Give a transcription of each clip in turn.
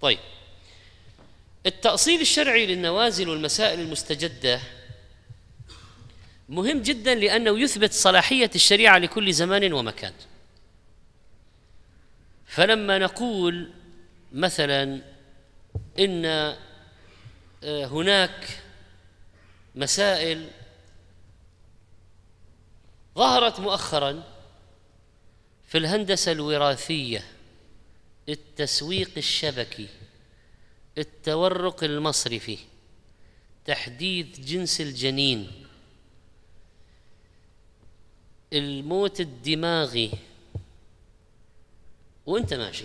طيب التأصيل الشرعي للنوازل والمسائل المستجدة مهم جدا لأنه يثبت صلاحية الشريعة لكل زمان ومكان فلما نقول مثلا إن آه، هناك مسائل ظهرت مؤخرا في الهندسة الوراثية التسويق الشبكي التورق المصرفي تحديد جنس الجنين الموت الدماغي وانت ماشي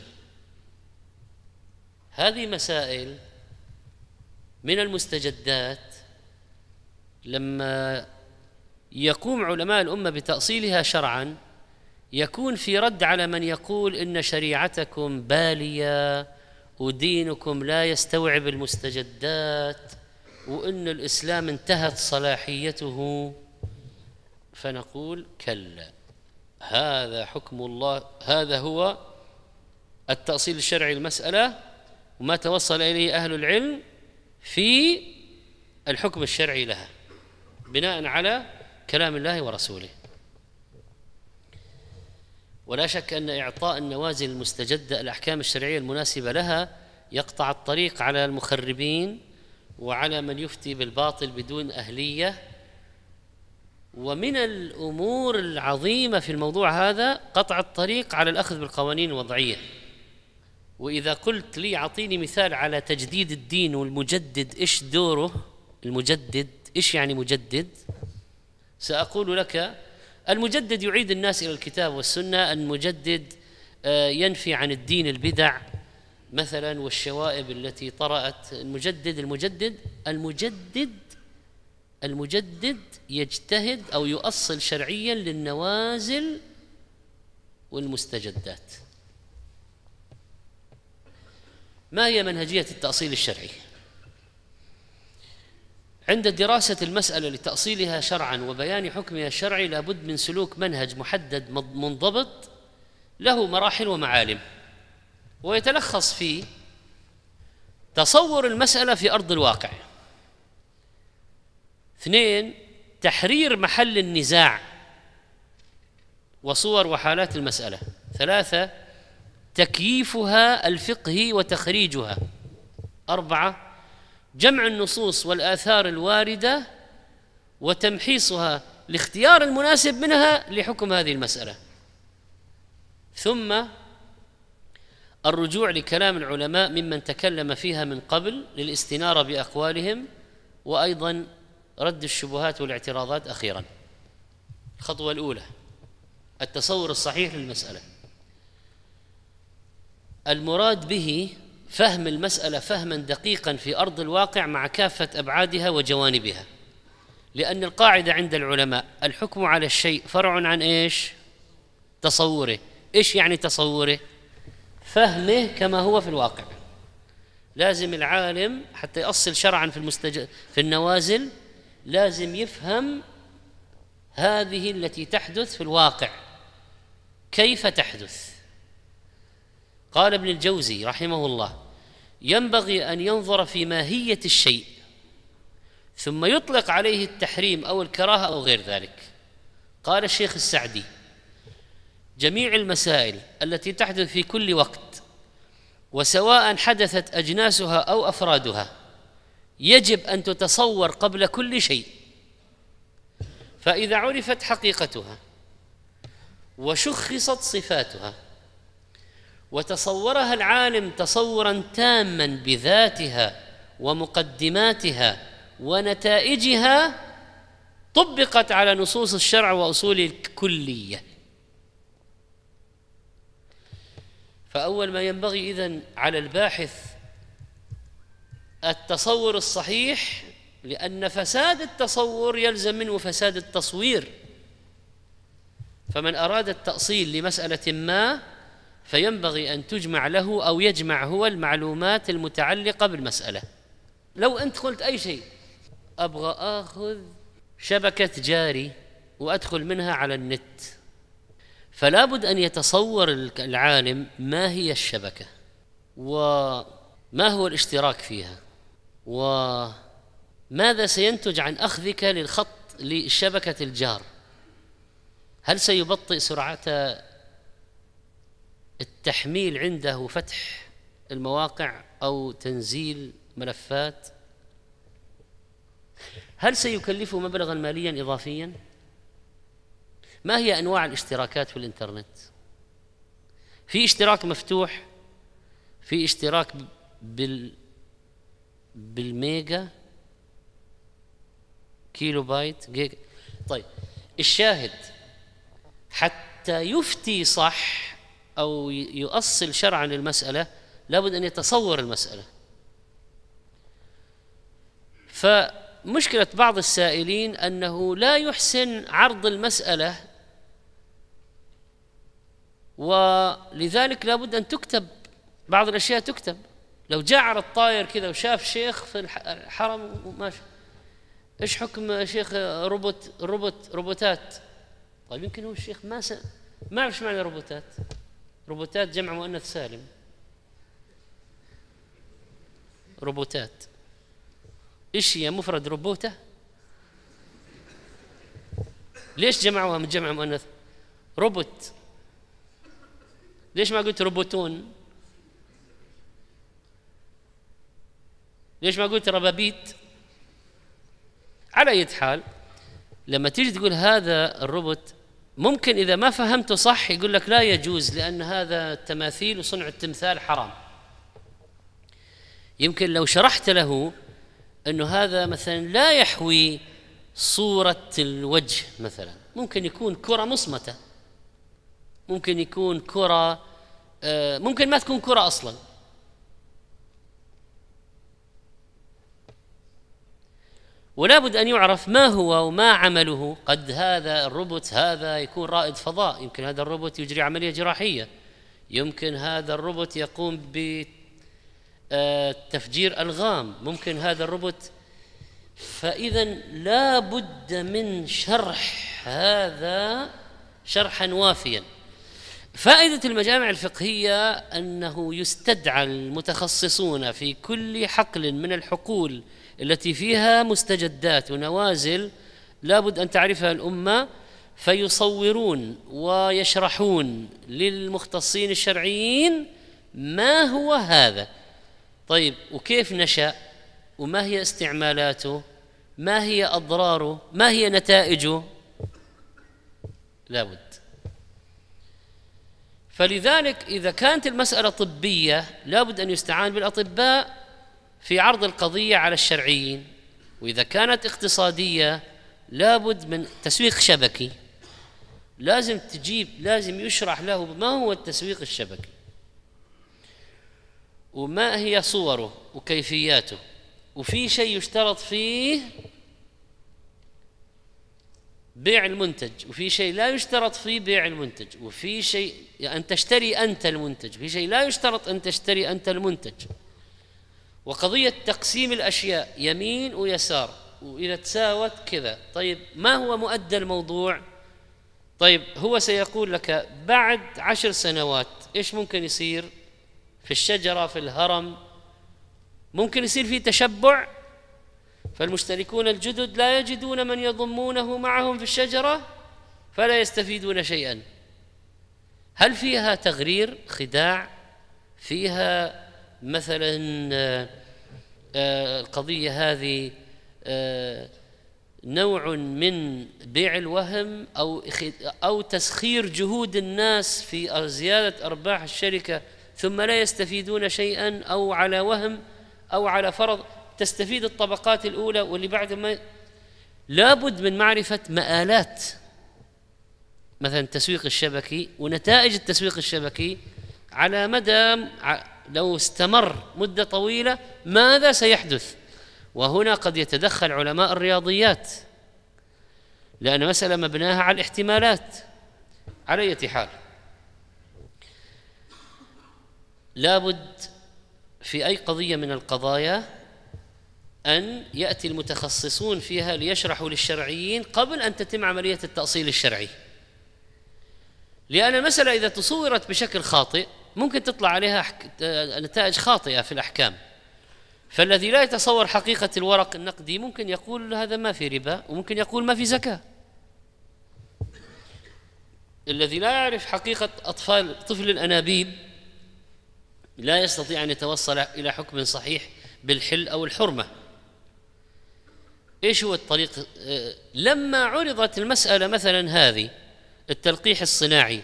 هذه مسائل من المستجدات لما يقوم علماء الامه بتاصيلها شرعا يكون في رد على من يقول ان شريعتكم باليه ودينكم لا يستوعب المستجدات وان الاسلام انتهت صلاحيته فنقول كلا هذا حكم الله هذا هو التأصيل الشرعي المسألة وما توصل إليه أهل العلم في الحكم الشرعي لها بناء على كلام الله ورسوله ولا شك أن إعطاء النوازل المستجدة الأحكام الشرعية المناسبة لها يقطع الطريق على المخربين وعلى من يفتي بالباطل بدون أهلية ومن الأمور العظيمة في الموضوع هذا قطع الطريق على الأخذ بالقوانين الوضعية وإذا قلت لي أعطيني مثال على تجديد الدين والمجدد إيش دوره المجدد إيش يعني مجدد سأقول لك المجدد يعيد الناس إلى الكتاب والسنة المجدد آه، ينفي عن الدين البدع مثلا والشوائب التي طرأت المجدد المجدد المجدد المجدد يجتهد أو يؤصل شرعيا للنوازل والمستجدات ما هي منهجية التأصيل الشرعي؟ عند دراسة المسألة لتأصيلها شرعا وبيان حكمها الشرعي لابد من سلوك منهج محدد منضبط له مراحل ومعالم ويتلخص في تصور المسألة في أرض الواقع اثنين تحرير محل النزاع وصور وحالات المسألة ثلاثة تكييفها الفقهي وتخريجها أربعة جمع النصوص والآثار الواردة وتمحيصها لاختيار المناسب منها لحكم هذه المسألة ثم الرجوع لكلام العلماء ممن تكلم فيها من قبل للاستنارة بأقوالهم وأيضا رد الشبهات والاعتراضات أخيرا الخطوة الأولى التصور الصحيح للمسألة المراد به فهم المسألة فهما دقيقا في أرض الواقع مع كافة أبعادها وجوانبها لأن القاعدة عند العلماء الحكم على الشيء فرع عن إيش تصوره إيش يعني تصوره فهمه كما هو في الواقع لازم العالم حتى يأصل شرعا في, المستج... في النوازل لازم يفهم هذه التي تحدث في الواقع كيف تحدث قال ابن الجوزي رحمه الله ينبغي ان ينظر في ماهيه الشيء ثم يطلق عليه التحريم او الكراهه او غير ذلك قال الشيخ السعدي جميع المسائل التي تحدث في كل وقت وسواء حدثت اجناسها او افرادها يجب ان تتصور قبل كل شيء فاذا عرفت حقيقتها وشخصت صفاتها وتصورها العالم تصورا تاما بذاتها ومقدماتها ونتائجها طبقت على نصوص الشرع واصوله الكليه فاول ما ينبغي اذن على الباحث التصور الصحيح لان فساد التصور يلزم منه فساد التصوير فمن اراد التاصيل لمساله ما فينبغي أن تجمع له أو يجمع هو المعلومات المتعلقة بالمسألة لو أنت قلت أي شيء أبغى آخذ شبكة جاري وأدخل منها على النت فلا بد أن يتصور العالم ما هي الشبكة وما هو الاشتراك فيها وماذا سينتج عن أخذك للخط لشبكة الجار هل سيبطئ سرعة التحميل عنده فتح المواقع أو تنزيل ملفات هل سيكلفه مبلغا ماليا إضافيا؟ ما هي أنواع الاشتراكات في الإنترنت؟ في اشتراك مفتوح في اشتراك بال بالميجا كيلو بايت جيجا طيب الشاهد حتى يفتي صح أو يؤصل شرعا للمسألة لابد أن يتصور المسألة فمشكلة بعض السائلين أنه لا يحسن عرض المسألة ولذلك لابد أن تكتب بعض الأشياء تكتب لو جعر الطاير كذا وشاف شيخ في الحرم وماشي ايش حكم شيخ روبوت روبوت روبوتات طيب يمكن هو الشيخ ما س... ما يعرف معنى روبوتات روبوتات جمع مؤنث سالم روبوتات ايش هي مفرد روبوته ليش جمعوها من جمع مؤنث روبوت ليش ما قلت روبوتون ليش ما قلت ربابيت على اي حال لما تيجي تقول هذا الروبوت ممكن إذا ما فهمته صح يقول لك لا يجوز لأن هذا التماثيل وصنع التمثال حرام يمكن لو شرحت له أنه هذا مثلا لا يحوي صورة الوجه مثلا ممكن يكون كرة مصمتة ممكن يكون كرة آه، ممكن ما تكون كرة أصلاً ولا بد أن يعرف ما هو وما عمله قد هذا الروبوت هذا يكون رائد فضاء يمكن هذا الروبوت يجري عملية جراحية يمكن هذا الروبوت يقوم بتفجير آه، ألغام ممكن هذا الروبوت فإذا لا بد من شرح هذا شرحا وافيا فائدة المجامع الفقهية أنه يستدعى المتخصصون في كل حقل من الحقول التي فيها مستجدات ونوازل لابد أن تعرفها الأمة فيصورون ويشرحون للمختصين الشرعيين ما هو هذا طيب وكيف نشأ وما هي استعمالاته ما هي أضراره ما هي نتائجه لابد فلذلك إذا كانت المسألة طبية لابد أن يستعان بالأطباء في عرض القضية على الشرعيين وإذا كانت اقتصادية لابد من تسويق شبكي لازم تجيب لازم يشرح له ما هو التسويق الشبكي وما هي صوره وكيفياته وفي شيء يشترط فيه بيع المنتج وفي شيء لا يشترط في بيع المنتج وفي شيء أن تشتري أنت المنتج في شيء لا يشترط أن تشتري أنت المنتج وقضية تقسيم الأشياء يمين ويسار وإذا تساوت كذا طيب ما هو مؤدى الموضوع طيب هو سيقول لك بعد عشر سنوات إيش ممكن يصير في الشجرة في الهرم ممكن يصير في تشبع فالمشتركون الجدد لا يجدون من يضمونه معهم في الشجرة فلا يستفيدون شيئا هل فيها تغرير خداع فيها مثلا آه، آه، القضية هذه آه، نوع من بيع الوهم أو أو تسخير جهود الناس في زيادة أرباح الشركة ثم لا يستفيدون شيئا أو على وهم أو على فرض تستفيد الطبقات الأولى واللي بعد ما لابد من معرفة مآلات مثلا التسويق الشبكي ونتائج التسويق الشبكي على مدى لو استمر مدة طويلة ماذا سيحدث وهنا قد يتدخل علماء الرياضيات لأن مسألة مبناها على الاحتمالات على أي حال لابد في أي قضية من القضايا أن يأتي المتخصصون فيها ليشرحوا للشرعيين قبل أن تتم عملية التأصيل الشرعي لأن المسألة إذا تصورت بشكل خاطئ ممكن تطلع عليها نتائج خاطئة في الأحكام فالذي لا يتصور حقيقة الورق النقدي ممكن يقول هذا ما في ربا وممكن يقول ما في زكاة الذي لا يعرف حقيقة أطفال طفل الأنابيب لا يستطيع أن يتوصل إلى حكم صحيح بالحل أو الحرمة ايش هو الطريق آه، لما عرضت المساله مثلا هذه التلقيح الصناعي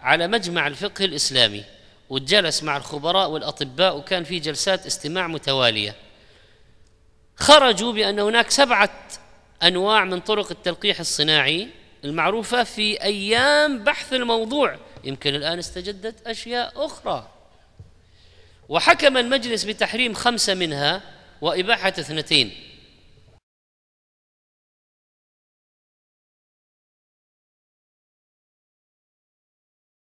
على مجمع الفقه الاسلامي وجلس مع الخبراء والاطباء وكان في جلسات استماع متواليه خرجوا بان هناك سبعه انواع من طرق التلقيح الصناعي المعروفه في ايام بحث الموضوع يمكن الان استجدت اشياء اخرى وحكم المجلس بتحريم خمسه منها واباحه اثنتين